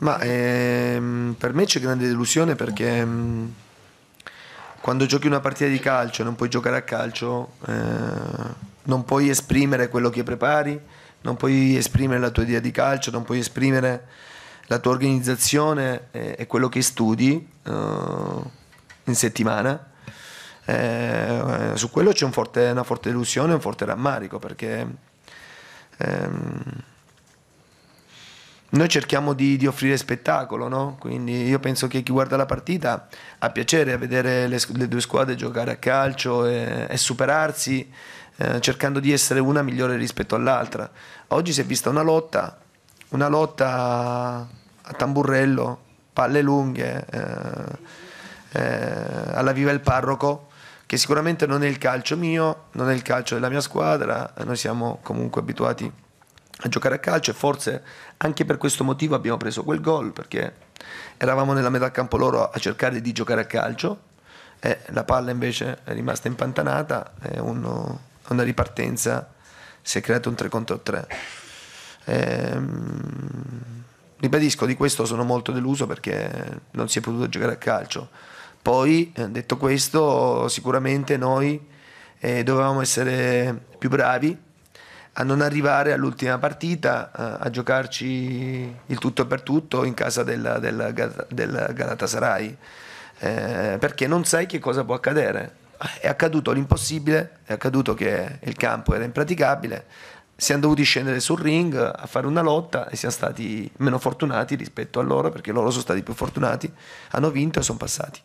Ma ehm, per me c'è grande delusione perché mh, ehm, quando giochi una partita di calcio e non puoi giocare a calcio, eh, non puoi esprimere quello che prepari, non puoi esprimere la tua idea di calcio, non puoi esprimere la tua organizzazione e, e quello che studi eh, in settimana. Eh, eh su quello c'è un forte, una forte delusione, un forte rammarico perché... Ehm, noi cerchiamo di, di offrire spettacolo, no? quindi io penso che chi guarda la partita ha piacere a vedere le, le due squadre giocare a calcio e, e superarsi eh, cercando di essere una migliore rispetto all'altra. Oggi si è vista una lotta, una lotta a tamburello, palle lunghe, eh, eh, alla viva il parroco che sicuramente non è il calcio mio, non è il calcio della mia squadra, noi siamo comunque abituati a giocare a calcio e forse anche per questo motivo abbiamo preso quel gol perché eravamo nella metà campo loro a cercare di giocare a calcio e la palla invece è rimasta impantanata e uno, una ripartenza si è creato un 3 contro 3 e, ehm, ribadisco di questo sono molto deluso perché non si è potuto giocare a calcio poi eh, detto questo sicuramente noi eh, dovevamo essere più bravi a non arrivare all'ultima partita a, a giocarci il tutto per tutto in casa del, del, del Galatasaray eh, perché non sai che cosa può accadere è accaduto l'impossibile è accaduto che il campo era impraticabile siamo dovuti scendere sul ring a fare una lotta e siamo stati meno fortunati rispetto a loro perché loro sono stati più fortunati hanno vinto e sono passati